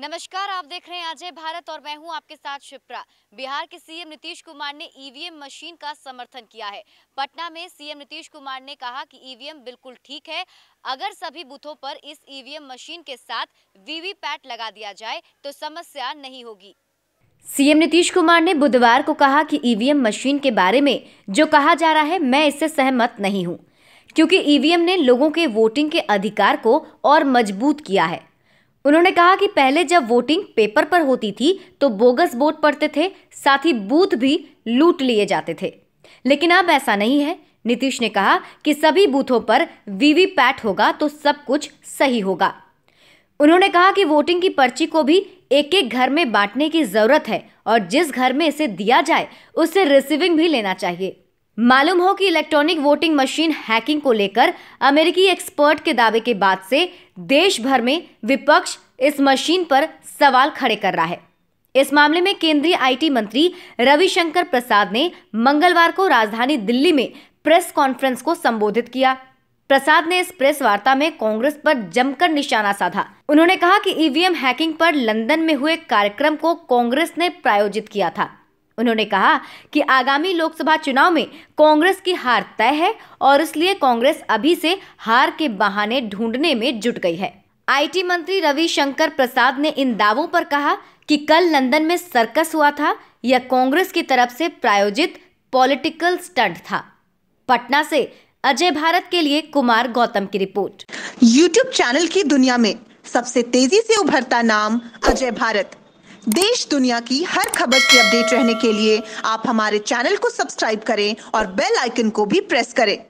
नमस्कार आप देख रहे हैं अजय भारत और मैं हूं आपके साथ शिप्रा बिहार के सीएम नीतीश कुमार ने ईवीएम मशीन का समर्थन किया है पटना में सीएम नीतीश कुमार ने कहा कि ईवीएम बिल्कुल ठीक है अगर सभी बूथों पर इस ईवीएम मशीन के साथ वीवीपैट लगा दिया जाए तो समस्या नहीं होगी सीएम नीतीश कुमार ने बुधवार को कहा की ईवीएम मशीन के बारे में जो कहा जा रहा है मैं इससे सहमत नहीं हूँ क्यूँकी ईवीएम ने लोगों के वोटिंग के अधिकार को और मजबूत किया है उन्होंने कहा कि पहले जब वोटिंग पेपर पर होती थी तो बोगस वोट पड़ते थे साथ ही बूथ भी लूट लिए जाते थे लेकिन अब ऐसा नहीं है नीतीश ने कहा कि सभी बूथों पर वीवीपैट होगा तो सब कुछ सही होगा उन्होंने कहा कि वोटिंग की पर्ची को भी एक एक घर में बांटने की जरूरत है और जिस घर में इसे दिया जाए उससे रिसीविंग भी लेना चाहिए मालूम हो कि इलेक्ट्रॉनिक वोटिंग मशीन हैकिंग को लेकर अमेरिकी एक्सपर्ट के दावे के बाद से देश भर में विपक्ष इस मशीन पर सवाल खड़े कर रहा है इस मामले में केंद्रीय आईटी मंत्री रविशंकर प्रसाद ने मंगलवार को राजधानी दिल्ली में प्रेस कॉन्फ्रेंस को संबोधित किया प्रसाद ने इस प्रेस वार्ता में कांग्रेस पर जमकर निशाना साधा उन्होंने कहा कि ईवीएम हैकिंग पर लंदन में हुए कार्यक्रम को कांग्रेस ने प्रायोजित किया था उन्होंने कहा कि आगामी लोकसभा चुनाव में कांग्रेस की हार तय है और इसलिए कांग्रेस अभी से हार के बहाने ढूंढने में जुट गई है आईटी मंत्री रविशंकर प्रसाद ने इन दावों पर कहा कि कल लंदन में सर्कस हुआ था यह कांग्रेस की तरफ से प्रायोजित पॉलिटिकल स्टंट था पटना से अजय भारत के लिए कुमार गौतम की रिपोर्ट यूट्यूब चैनल की दुनिया में सबसे तेजी से उभरता नाम अजय भारत देश दुनिया की हर खबर से अपडेट रहने के लिए आप हमारे चैनल को सब्सक्राइब करें और बेल आइकन को भी प्रेस करें